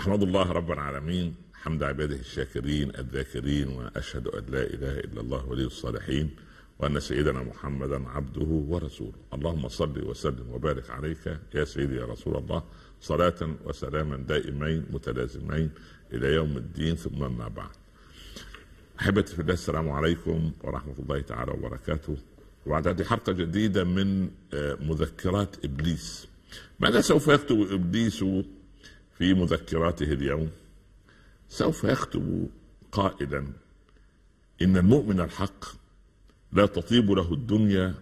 احمد الله رب العالمين حمد عباده الشاكرين الذاكرين واشهد ان لا اله الا الله ولي الصالحين وان سيدنا محمدا عبده ورسوله اللهم صل وسلم وبارك عليك يا سيدي يا رسول الله صلاه وسلاما دائمين متلازمين الى يوم الدين ثم ما بعد احبتي في الله السلام عليكم ورحمه الله تعالى وبركاته وبعد هذه حلقه جديده من آه، مذكرات ابليس ماذا سوف يكتب ابليس في مذكراته اليوم سوف يخطب قائلا ان المؤمن الحق لا تطيب له الدنيا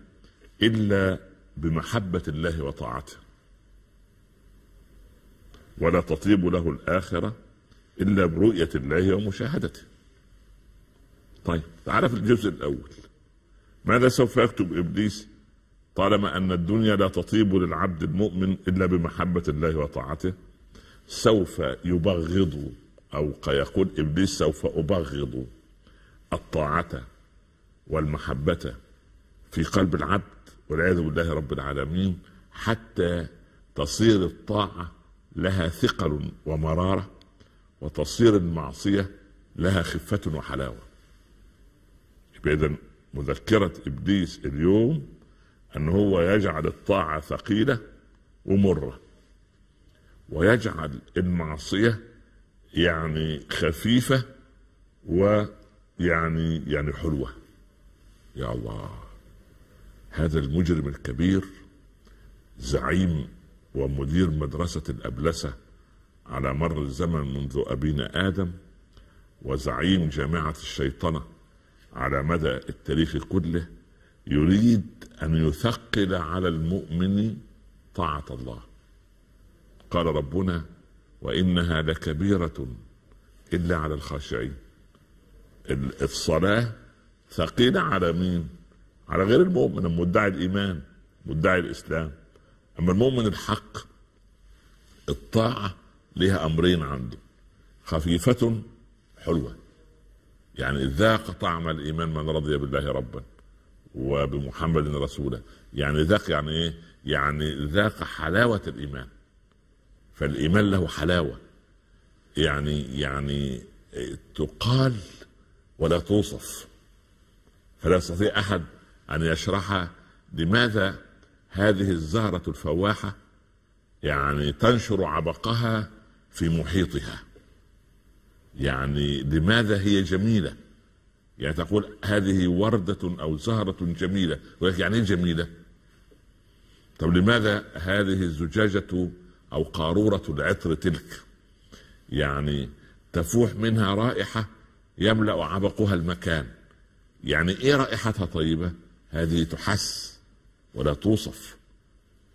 الا بمحبه الله وطاعته ولا تطيب له الاخره الا برؤيه الله ومشاهدته طيب تعال في الجزء الاول ماذا سوف يكتب ابليس طالما ان الدنيا لا تطيب للعبد المؤمن الا بمحبه الله وطاعته سوف يبغض او يقول ابليس سوف ابغض الطاعه والمحبه في قلب العبد والعياذ بالله رب العالمين حتى تصير الطاعه لها ثقل ومراره وتصير المعصيه لها خفه وحلاوه اذا مذكره ابليس اليوم ان هو يجعل الطاعه ثقيله ومره ويجعل المعصية يعني خفيفة ويعني يعني حلوة يا الله هذا المجرم الكبير زعيم ومدير مدرسة الأبلسة على مر الزمن منذ أبينا آدم وزعيم جامعة الشيطنة على مدى التاريخ كله يريد أن يثقل على المؤمن طاعة الله قال ربنا وانها لكبيره الا على الخاشعين الصلاه ثقيله على مين على غير المؤمن المدعي الايمان مدعي الاسلام اما المؤمن الحق الطاعه لها امرين عنده خفيفه حلوه يعني ذاق طعم الايمان من رضي بالله ربا وبمحمد رسولا يعني ذاق يعني ايه يعني ذاق حلاوه الايمان فالايمان له حلاوه يعني يعني تقال ولا توصف فلا يستطيع احد ان يشرح لماذا هذه الزهره الفواحه يعني تنشر عبقها في محيطها يعني لماذا هي جميله يعني تقول هذه وردة أو زهرة جميلة ولكن يعني إيه جميلة؟ طب لماذا هذه الزجاجة او قاروره العطر تلك يعني تفوح منها رائحه يملا عبقها المكان يعني ايه رائحتها طيبه هذه تحس ولا توصف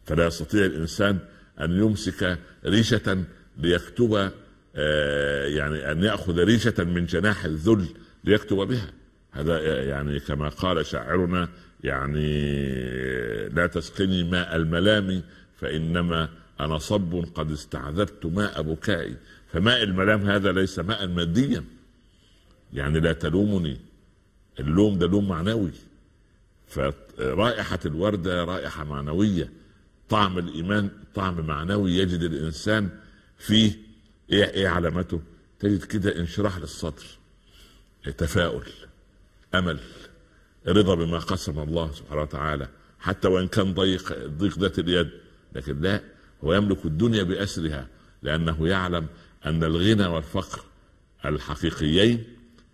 فلا يستطيع الانسان ان يمسك ريشه ليكتب آه، يعني ان ياخذ ريشه من جناح الذل ليكتب بها هذا آه، يعني كما قال شاعرنا يعني لا تسقني ماء الملام فانما أنا صب قد استعذبت ماء بكائي فماء الملام هذا ليس ماء ماديا يعني لا تلومني اللوم ده لوم معنوي فرائحة الوردة رائحة معنوية طعم الإيمان طعم معنوي يجد الإنسان فيه إيه, إيه علامته تجد كده انشراح للصدر تفاؤل أمل رضا بما قسم الله سبحانه وتعالى حتى وإن كان ضيق ضيق ذات اليد لكن لا ويملك الدنيا بأسرها لأنه يعلم أن الغنى والفقر الحقيقيين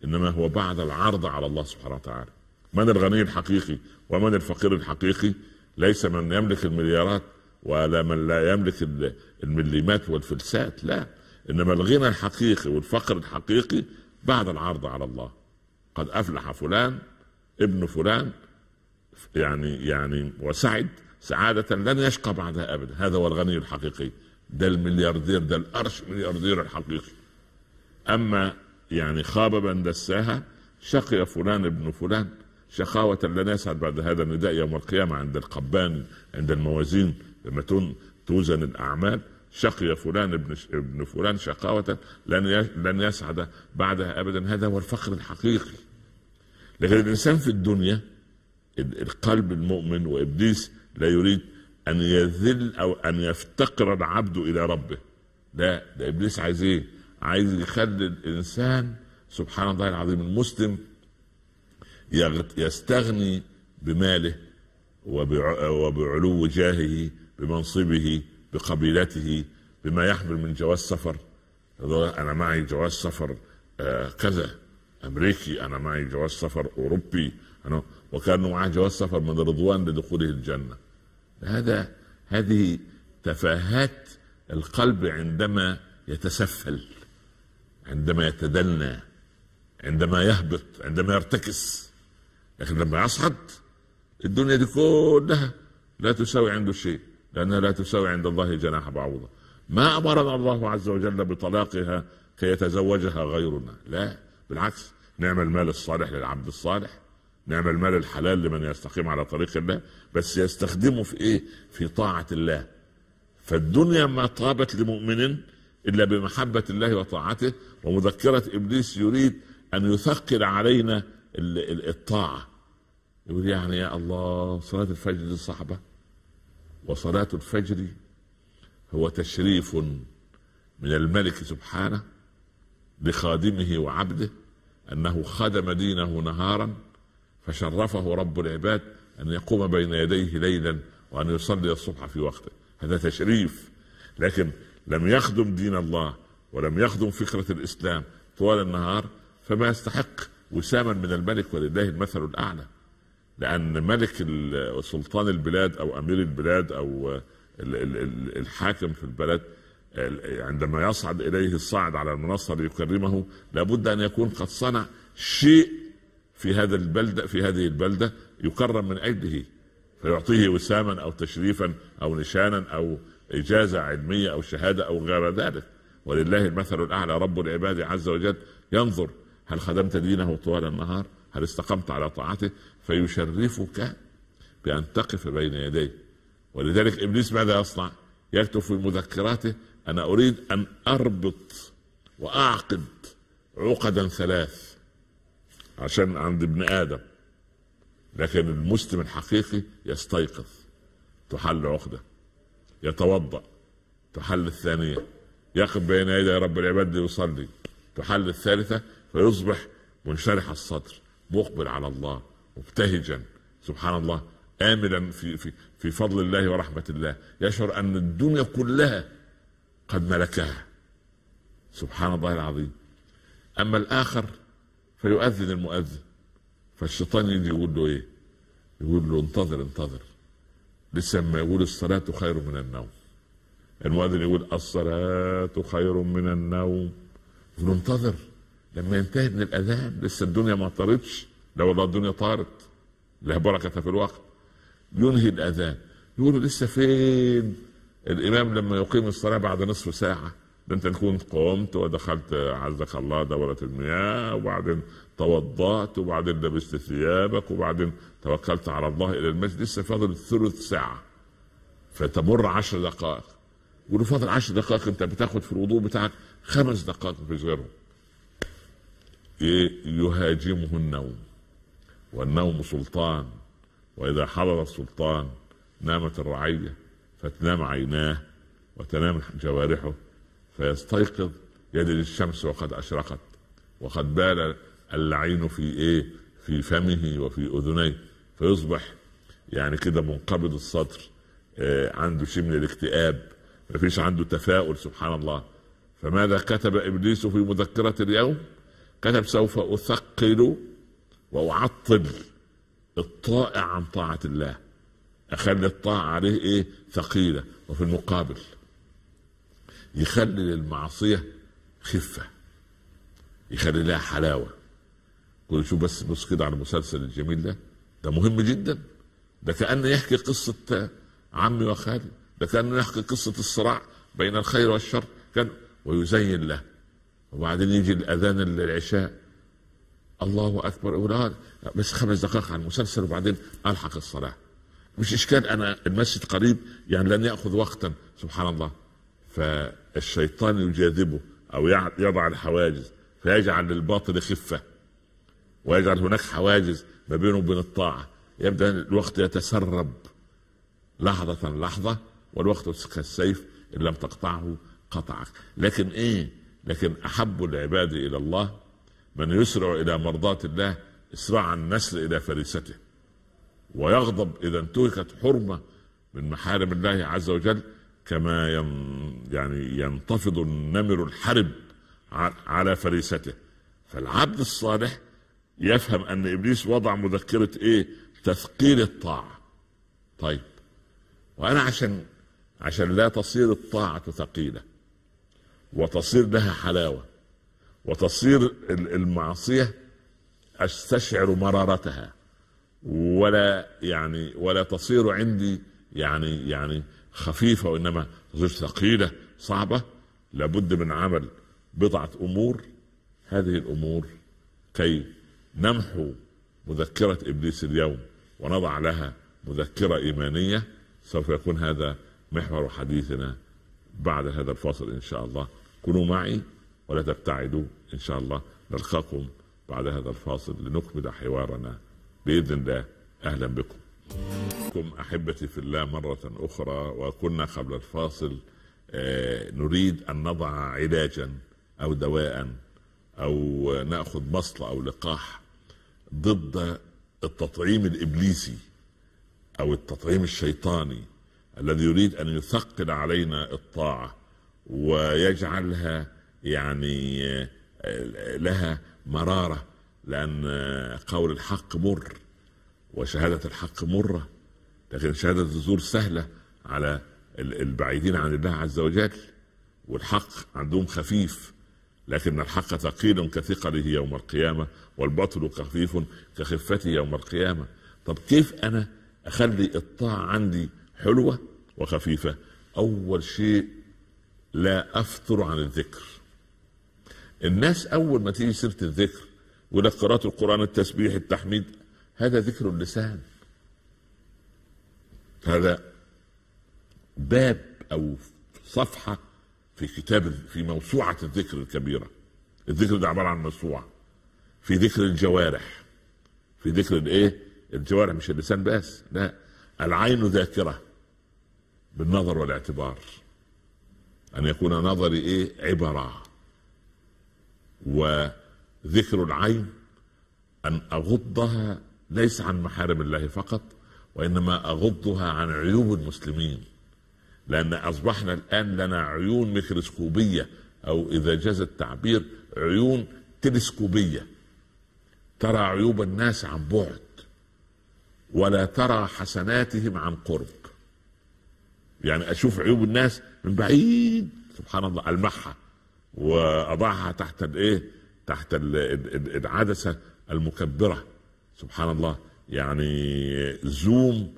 إنما هو بعد العرض على الله سبحانه وتعالى من الغني الحقيقي ومن الفقير الحقيقي ليس من يملك المليارات ولا من لا يملك المليمات والفلسات لا انما الغنى الحقيقي والفقر الحقيقي بعد العرض على الله قد افلح فلان ابن فلان يعني يعني وسعد سعادة لن يشقى بعدها أبدا هذا هو الغني الحقيقي ده الملياردير ده الأرش ملياردير الحقيقي أما يعني خاب من دساها شقي فلان ابن فلان شقاوة لن يسعد بعد هذا النداء يوم القيامة عند القبان عند الموازين لما توزن الأعمال شقي فلان ابن ابن فلان شقاوة لن لن يسعد بعدها أبدا هذا هو الفقر الحقيقي لكن الإنسان في الدنيا القلب المؤمن وإبليس لا يريد أن يذل أو أن يفتقر العبد إلى ربه لا ده إبليس عايز إيه؟ عايز يخلي الإنسان سبحان الله العظيم المسلم يستغني بماله وبعلو جاهه بمنصبه بقبيلته بما يحمل من جواز سفر انا معي جواز سفر آه، كذا امريكي انا معي جواز سفر اوروبي انا وكانه معاه جواز سفر من رضوان لدخوله الجنه هذا هذه تفاهات القلب عندما يتسفل عندما يتدنى عندما يهبط عندما يرتكس لكن لما يصعد الدنيا دي كلها لا تساوي عنده شيء لأنها لا تساوي عند الله جناح بعوضة ما أمرنا الله عز وجل بطلاقها كي يتزوجها غيرنا لا بالعكس نعم المال الصالح للعبد الصالح نعم المال الحلال لمن يستقيم على طريق الله بس يستخدمه في ايه في طاعه الله فالدنيا ما طابت لمؤمن الا بمحبه الله وطاعته ومذكره ابليس يريد ان يثقل علينا الطاعه يقول يعني يا الله صلاه الفجر دي صعبه وصلاه الفجر هو تشريف من الملك سبحانه لخادمه وعبده انه خدم دينه نهارا فشرفه رب العباد أن يقوم بين يديه ليلا وأن يصلي الصبح في وقته هذا تشريف لكن لم يخدم دين الله ولم يخدم فكرة الإسلام طوال النهار فما يستحق وساما من الملك ولله المثل الأعلى لأن ملك سلطان البلاد أو أمير البلاد أو الحاكم في البلد عندما يصعد إليه الصاعد على المنصة ليكرمه لابد أن يكون قد صنع شيء في هذا البلدة في هذه البلدة يكرم من اجله فيعطيه وساما او تشريفا او نشانا او اجازه علميه او شهاده او غير ذلك ولله المثل الاعلى رب العباد عز وجل ينظر هل خدمت دينه طوال النهار هل استقمت على طاعته فيشرفك بان تقف بين يديه ولذلك ابليس ماذا يصنع يكتب في مذكراته انا اريد ان اربط واعقد عقدا ثلاث عشان عند ابن ادم لكن المسلم الحقيقي يستيقظ تحل عقده يتوضا تحل الثانيه يقف بين يدي رب العباد ليصلي تحل الثالثه فيصبح منشرح الصدر مقبل على الله مبتهجا سبحان الله آملا في في في فضل الله ورحمة الله يشعر أن الدنيا كلها قد ملكها سبحان الله العظيم أما الآخر فيؤذن المؤذن فالشيطان يجي يقول له ايه؟ يقول له انتظر انتظر لسه ما يقول الصلاة خير من النوم المؤذن يقول الصلاة خير من النوم يقول انتظر لما ينتهي من الأذان لسه الدنيا ما طارتش لا والله الدنيا طارت لا بركة في الوقت ينهي الأذان يقول لسه فين الإمام لما يقيم الصلاة بعد نصف ساعة ده انت تكون قمت ودخلت عزك الله دورة المياه وبعدين توضأت وبعدين لبست ثيابك وبعدين توكلت على الله إلى المسجد لسه فاضل ثلث ساعة فتمر عشر دقائق يقولوا فاضل عشر دقائق أنت بتاخد في الوضوء بتاعك خمس دقائق مفيش غيرهم إيه؟ يهاجمه النوم والنوم سلطان وإذا حضر السلطان نامت الرعية فتنام عيناه وتنام جوارحه فيستيقظ يدري الشمس وقد أشرقت وقد بال العين في ايه في فمه وفي اذنيه فيصبح يعني كده منقبض الصدر آه، عنده شيء من الاكتئاب مفيش عنده تفاؤل سبحان الله فماذا كتب ابليس في مذكره اليوم كتب سوف اثقل واعطل الطائع عن طاعه الله اخلي الطاعه عليه ايه ثقيله وفي المقابل يخلي للمعصيه خفه يخلي لها حلاوه كنت شوف بس بص كده على المسلسل الجميل ده ده مهم جدا ده كأنه يحكي قصة عمي وخالي ده كأنه يحكي قصة الصراع بين الخير والشر كان ويزين له وبعدين يجي الأذان للعشاء الله أكبر أولاد بس خمس دقائق على المسلسل وبعدين ألحق الصلاة مش إشكال أنا المسجد قريب يعني لن يأخذ وقتا سبحان الله فالشيطان يجاذبه أو يضع الحواجز فيجعل للباطل خفه ويجعل هناك حواجز ما بينه وبين الطاعة يبدأ الوقت يتسرب لحظة لحظة والوقت كالسيف إن لم تقطعه قطعك لكن إيه لكن أحب العباد إلى الله من يسرع إلى مرضاة الله إسراع النسل إلى فريسته ويغضب إذا انتهكت حرمة من محارم الله عز وجل كما يعني ينتفض النمر الحرب على فريسته فالعبد الصالح يفهم ان ابليس وضع مذكره ايه تثقيل الطاعه طيب وانا عشان عشان لا تصير الطاعه ثقيله وتصير لها حلاوه وتصير المعصيه استشعر مرارتها ولا يعني ولا تصير عندي يعني يعني خفيفه وانما تصير ثقيله صعبه لابد من عمل بضعه امور هذه الامور كي نمحو مذكرة إبليس اليوم ونضع لها مذكرة إيمانية سوف يكون هذا محور حديثنا بعد هذا الفاصل إن شاء الله كونوا معي ولا تبتعدوا إن شاء الله نلقاكم بعد هذا الفاصل لنكمل حوارنا بإذن الله أهلا بكم بكم أحبتي في الله مرة أخرى وكنا قبل الفاصل آه، نريد أن نضع علاجا أو دواء أو نأخذ مصل أو لقاح ضد التطعيم الابليسي او التطعيم الشيطاني الذي يريد ان يثقل علينا الطاعه ويجعلها يعني آه، لها مراره لان قول الحق مر وشهاده الحق مره لكن شهاده الزور سهله على البعيدين عن الله عز وجل والحق عندهم خفيف لكن الحق ثقيل كثقله يوم القيامة والبطل خفيف كخفته يوم القيامة طب كيف أنا أخلي الطاعة عندي حلوة وخفيفة أول شيء لا أفتر عن الذكر الناس أول ما تيجي سيرة الذكر ولا قراءة القرآن التسبيح التحميد هذا ذكر اللسان هذا باب أو صفحة في كتاب في موسوعة الذكر الكبيرة الذكر ده عبارة عن موسوعة في ذكر الجوارح في ذكر الايه الجوارح مش اللسان بس لا العين ذاكرة بالنظر والاعتبار أن يكون نظري إيه عبرة وذكر العين أن أغضها ليس عن محارم الله فقط وإنما أغضها عن عيوب المسلمين لأن أصبحنا الآن لنا عيون ميكروسكوبية أو إذا جاز التعبير عيون تلسكوبية ترى عيوب الناس عن بعد ولا ترى حسناتهم عن قرب يعني أشوف عيوب الناس من بعيد سبحان الله المحها وأضعها تحت الإيه تحت العدسة المكبرة سبحان الله يعني زوم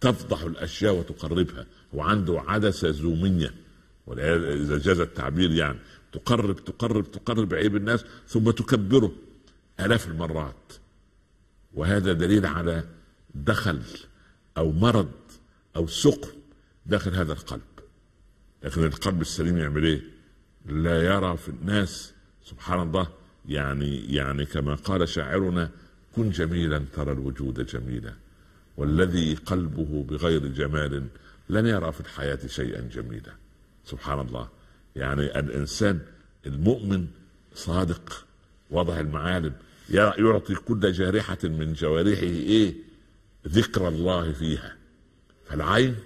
تفضح الاشياء وتقربها وعنده عدسه زوميه اذا جاز التعبير يعني تقرب تقرب تقرب عيب الناس ثم تكبره الاف المرات وهذا دليل على دخل او مرض او سقم داخل هذا القلب لكن القلب السليم يعمل ايه لا يرى في الناس سبحان الله يعني يعني كما قال شاعرنا كن جميلا ترى الوجود جميلا والذي قلبه بغير جمال لن يرى في الحياة شيئا جميلا سبحان الله يعني الإنسان المؤمن صادق وضع المعالم يعطي كل جارحة من جوارحه إيه ذكر الله فيها فالعين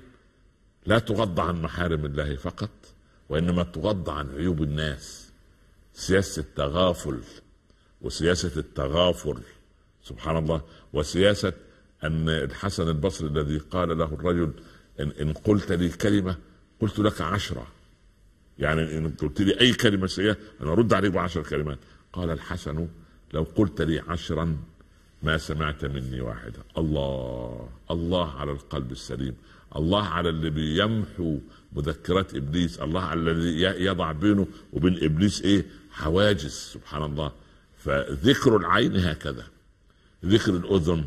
لا تغض عن محارم الله فقط وإنما تغض عن عيوب الناس سياسة التغافل وسياسة التغافل سبحان الله وسياسة أن الحسن البصري الذي قال له الرجل إن, إن قلت لي كلمة قلت لك عشرة يعني إن قلت لي أي كلمة سيئة أنا أرد عليك بعشر كلمات قال الحسن لو قلت لي عشرا ما سمعت مني واحدة الله الله على القلب السليم الله على اللي بيمحو مذكرات إبليس الله على الذي يضع بينه وبين إبليس إيه حواجز سبحان الله فذكر العين هكذا ذكر الأذن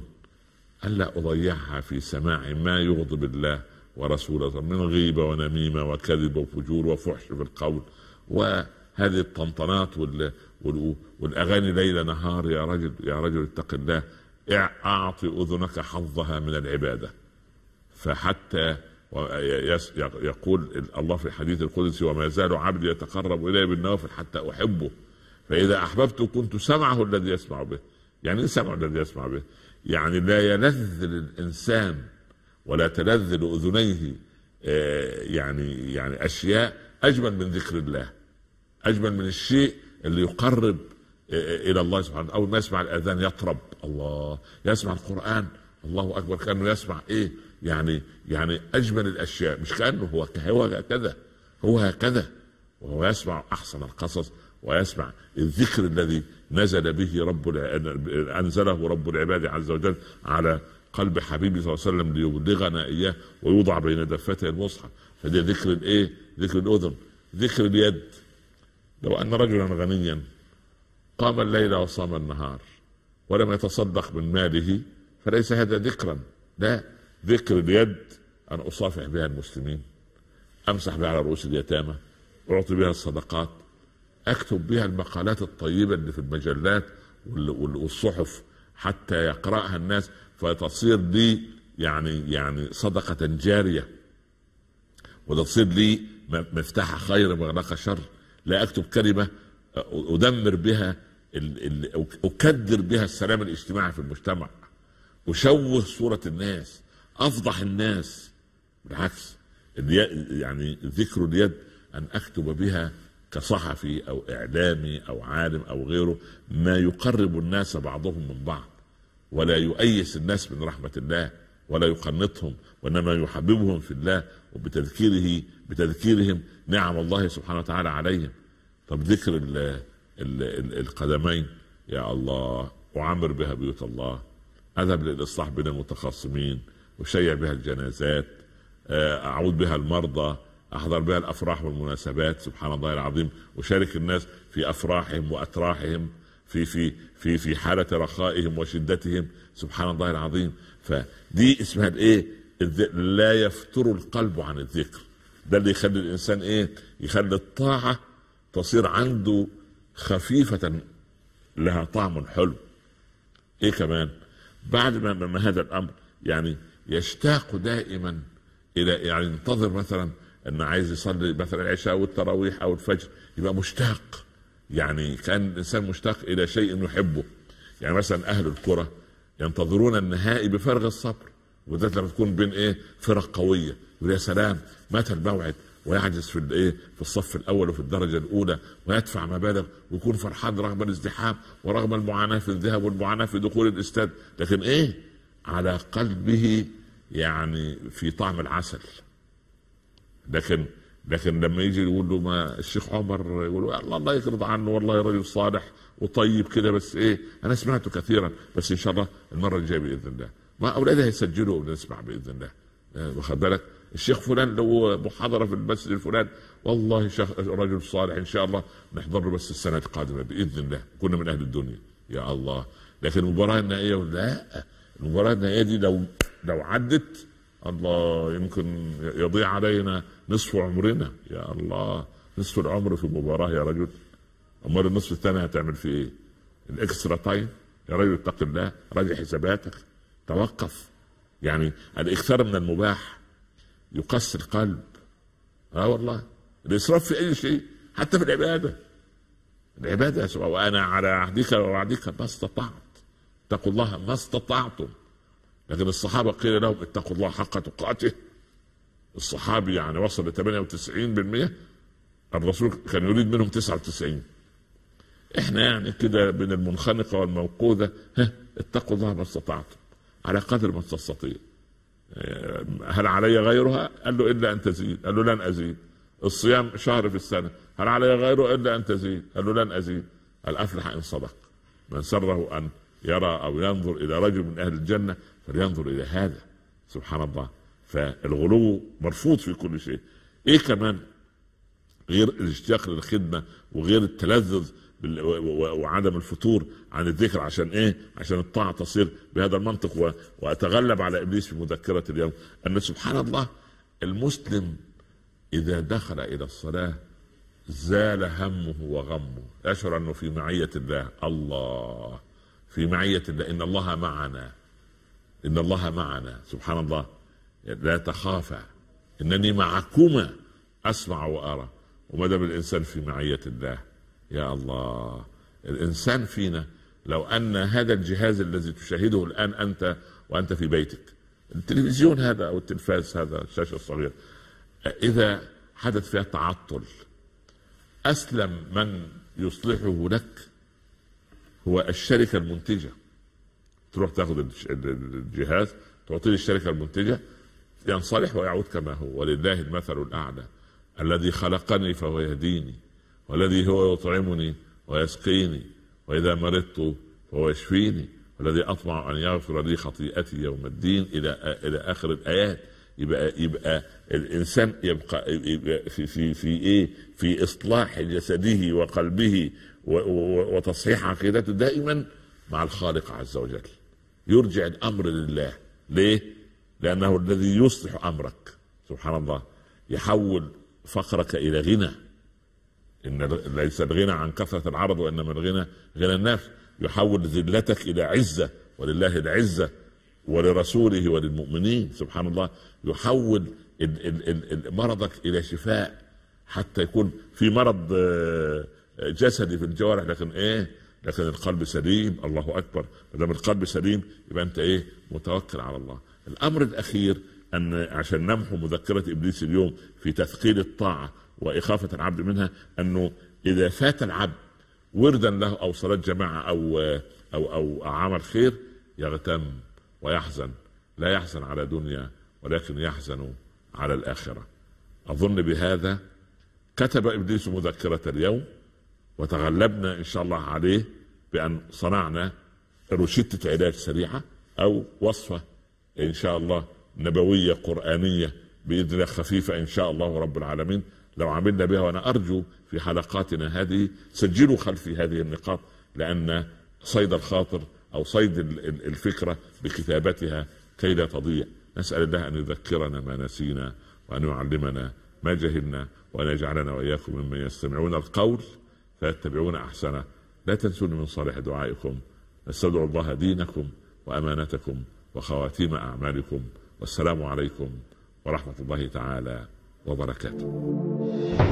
ألا أضيعها في سماع ما يغضب الله ورسوله من غيبة ونميمة وكذب وفجور وفحش في القول وهذه الطنطنات وال... وال... والأغاني ليل نهار يا رجل يا رجل اتق الله أعطي أذنك حظها من العبادة فحتى يقول الله في الحديث القدسي وما زال عبدي يتقرب إلي بالنوافل حتى أحبه فإذا أحببته كنت سمعه الذي يسمع به يعني إيه سمعه الذي يسمع به يعني لا يلذ للإنسان ولا تلذ لأذنيه آه، يعني يعني أشياء أجمل من ذكر الله أجمل من الشيء اللي يقرب آه، آه، إلى الله سبحانه أول ما يسمع الأذان يطرب الله يسمع القرآن الله أكبر كأنه يسمع إيه يعني يعني أجمل الأشياء مش كأنه هو هو هكذا هو هكذا وهو يسمع أحسن القصص ويسمع الذكر الذي نزل به رب انزله رب العباد عز وجل على قلب حبيبي صلى الله عليه وسلم ليبلغنا اياه ويوضع بين دفتي المصحف فده ذكر الايه؟ ذكر الاذن ذكر اليد لو ان رجلا غنيا قام الليل وصام النهار ولم يتصدق من ماله فليس هذا ذكرا لا ذكر اليد ان اصافح بها المسلمين امسح بها على رؤوس اليتامى اعطي بها الصدقات اكتب بها المقالات الطيبه اللي في المجلات والصحف حتى يقراها الناس فتصير لي يعني يعني صدقة جارية وتصير لي مفتاح خير ومغلق شر لا أكتب كلمة أدمر بها أكدر بها السلام الاجتماعي في المجتمع أشوه صورة الناس أفضح الناس بالعكس يعني ذكر اليد أن أكتب بها كصحفي أو إعلامي أو عالم أو غيره ما يقرب الناس بعضهم من بعض ولا يؤيس الناس من رحمة الله ولا يقنطهم وإنما يحببهم في الله وبتذكيره بتذكيرهم نعم الله سبحانه وتعالى عليهم طب ذكر الـ الـ الـ القدمين يا الله أعمر بها بيوت الله أذهب للإصلاح بين المتخاصمين أشيع بها الجنازات آه، أعود بها المرضى أحضر بها الأفراح والمناسبات سبحان الله العظيم أشارك الناس في أفراحهم وأتراحهم في في في في حاله رخائهم وشدتهم سبحان الله العظيم فدي اسمها الايه؟ لا يفتر القلب عن الذكر ده اللي يخلي الانسان ايه؟ يخلي الطاعه تصير عنده خفيفه لها طعم حلو ايه كمان؟ بعد ما من هذا الامر يعني يشتاق دائما الى يعني ينتظر مثلا ان عايز يصلي مثلا العشاء او التراويح او الفجر يبقى مشتاق يعني كان الانسان مشتاق الى شيء يحبه يعني مثلا اهل الكره ينتظرون النهائي بفارغ الصبر وبالذات لما تكون بين ايه فرق قويه ويا سلام متى الموعد ويعجز في الايه في الصف الاول وفي الدرجه الاولى ويدفع مبالغ ويكون فرحان رغم الازدحام ورغم المعاناه في الذهاب والمعاناه في دخول الاستاد لكن ايه على قلبه يعني في طعم العسل لكن لكن لما يجي يقول له ما الشيخ عمر يقول له الله الله يرضى عنه والله رجل صالح وطيب كده بس ايه انا سمعته كثيرا بس ان شاء الله المره الجايه باذن الله ما اولادي هيسجلوا ونسمع باذن الله آه، واخد بالك الشيخ فلان له محاضره في المسجد الفلان والله شيخ رجل صالح ان شاء الله نحضر له بس السنه القادمه باذن الله كنا من اهل الدنيا يا الله لكن المباراه النهائيه لا المباراه النهائيه دي لو لو عدت الله يمكن يضيع علينا نصف عمرنا يا الله نصف العمر في مباراه يا رجل امال النصف الثاني هتعمل فيه ايه؟ الاكسترا تايم يا رجل اتق الله راجع حساباتك توقف يعني الاكثار من المباح يقسي القلب اه والله الاسراف في اي شيء حتى في العباده العباده يا وانا على عهدك ووعدك ما استطعت اتقوا الله ما استطعتم لكن الصحابه قيل لهم اتقوا الله حق تقاته الصحابي يعني وصل ل 98% الرسول كان يريد منهم 99 احنا يعني كده من المنخنقه والموقوذه ها اتقوا الله ما استطعتم على قدر ما تستطيع آه، هل علي غيرها؟ قال له الا ان تزيد، قال له لن ازيد. الصيام شهر في السنه، هل علي غيره الا ان تزيد؟ قال له لن ازيد. الافلح ان صدق. من سره ان يرى او ينظر الى رجل من اهل الجنه فلينظر الى هذا. سبحان الله. فالغلو مرفوض في كل شيء ايه كمان غير الاشتياق للخدمه وغير التلذذ وعدم الفتور عن الذكر عشان ايه؟ عشان الطاعه تصير بهذا المنطق واتغلب على ابليس في مذكره اليوم ان سبحان الله المسلم اذا دخل الى الصلاه زال همه وغمه يشعر انه في معيه الله الله في معيه الله ان الله معنا ان الله معنا سبحان الله لا تخافا انني معكما اسمع وارى وما دام الانسان في معيه الله يا الله الانسان فينا لو ان هذا الجهاز الذي تشاهده الان انت وانت في بيتك التلفزيون هذا او التلفاز هذا الشاشه الصغيره اذا حدث فيها تعطل اسلم من يصلحه لك هو الشركه المنتجه تروح تاخذ الجهاز تعطيه الشركه المنتجه ينصلح يعني ويعود كما هو ولله المثل الاعلى الذي خلقني فهو يهديني والذي هو يطعمني ويسقيني واذا مرضت فهو يشفيني والذي اطمع ان يغفر لي خطيئتي يوم الدين الى الى اخر الايات يبقى يبقى الانسان يبقى, في في في ايه؟ في اصلاح جسده وقلبه وتصحيح عقيدته دائما مع الخالق عز وجل. يرجع الامر لله، ليه؟ لأنه الذي يصلح أمرك سبحان الله يحول فقرك إلى غنى إن ليس الغنى عن كثرة العرض وإنما الغنى غنى النفس يحول ذلتك إلى عزة ولله العزة ولرسوله وللمؤمنين سبحان الله يحول مرضك إلى شفاء حتى يكون في مرض آه، جسدي في الجوارح لكن إيه لكن القلب سليم الله أكبر ما دام القلب سليم يبقى أنت إيه متوكل على الله الامر الاخير ان عشان نمحو مذكره ابليس اليوم في تثقيل الطاعه واخافه العبد منها انه اذا فات العبد وردا له او صلاه جماعه او او او عمل خير يغتم ويحزن لا يحزن على دنيا ولكن يحزن على الاخره اظن بهذا كتب ابليس مذكره اليوم وتغلبنا ان شاء الله عليه بان صنعنا روشته علاج سريعه او وصفه ان شاء الله نبويه قرانيه باذن الله خفيفه ان شاء الله رب العالمين لو عملنا بها وانا ارجو في حلقاتنا هذه سجلوا خلفي هذه النقاط لان صيد الخاطر او صيد الفكره بكتابتها كي لا تضيع نسال الله ان يذكرنا ما نسينا وان يعلمنا ما جهلنا وان يجعلنا واياكم ممن يستمعون القول فيتبعون احسنه لا تنسون من صالح دعائكم نستودع الله دينكم وامانتكم وخواتيم أعمالكم والسلام عليكم ورحمة الله تعالى وبركاته